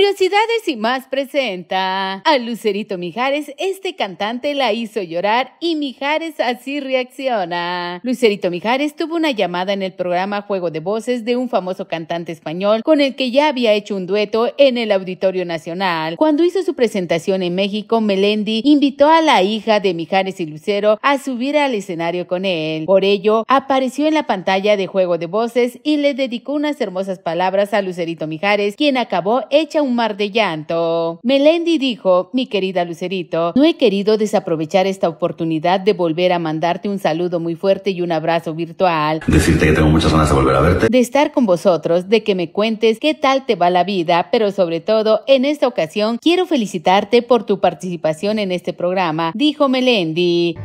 Curiosidades y más presenta. A Lucerito Mijares, este cantante la hizo llorar y Mijares así reacciona. Lucerito Mijares tuvo una llamada en el programa Juego de Voces de un famoso cantante español con el que ya había hecho un dueto en el Auditorio Nacional. Cuando hizo su presentación en México, Melendi invitó a la hija de Mijares y Lucero a subir al escenario con él. Por ello, apareció en la pantalla de Juego de Voces y le dedicó unas hermosas palabras a Lucerito Mijares, quien acabó hecha un mar de llanto. Melendi dijo, mi querida Lucerito, no he querido desaprovechar esta oportunidad de volver a mandarte un saludo muy fuerte y un abrazo virtual. Decirte que tengo muchas ganas de volver a verte. De estar con vosotros, de que me cuentes qué tal te va la vida, pero sobre todo, en esta ocasión, quiero felicitarte por tu participación en este programa, dijo Melendi.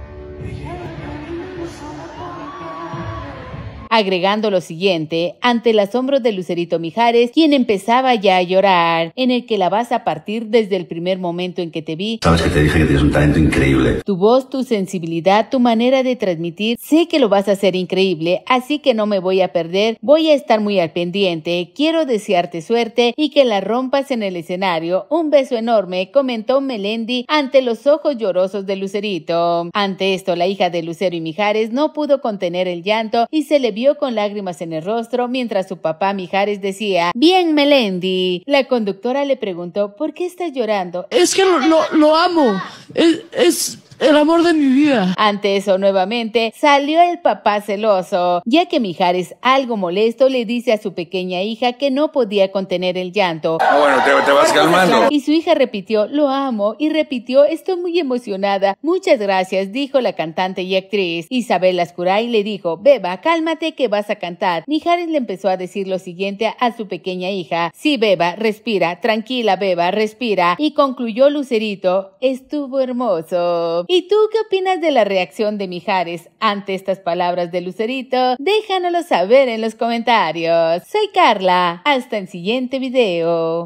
agregando lo siguiente, ante el asombro de Lucerito Mijares, quien empezaba ya a llorar, en el que la vas a partir desde el primer momento en que te vi. Sabes que te dije que tienes un talento increíble. Tu voz, tu sensibilidad, tu manera de transmitir, sé que lo vas a hacer increíble, así que no me voy a perder, voy a estar muy al pendiente, quiero desearte suerte y que la rompas en el escenario. Un beso enorme, comentó Melendi ante los ojos llorosos de Lucerito. Ante esto, la hija de Lucero y Mijares no pudo contener el llanto y se le vio con lágrimas en el rostro mientras su papá Mijares decía, Bien, Melendi. La conductora le preguntó, ¿por qué estás llorando? Es que lo, lo, amo. es, el amor de mi vida. Ante eso, nuevamente salió el papá celoso, ya que Mijares, algo molesto, le dice a su pequeña hija que no podía contener el llanto. Ah, bueno, te, calmando. Y su hija repitió, lo amo, y repitió, estoy muy emocionada, muchas gracias, dijo la cantante y actriz. Isabel Ascuray le dijo, Beba, cálmate que vas a cantar. Mijares le empezó a decir lo siguiente a su pequeña hija, sí, Beba, respira, tranquila, Beba, respira. Y concluyó Lucerito, estuvo hermoso. ¿Y tú qué opinas de la reacción de Mijares ante estas palabras de Lucerito? Déjanoslo saber en los comentarios. Soy Carla. Hasta el siguiente video.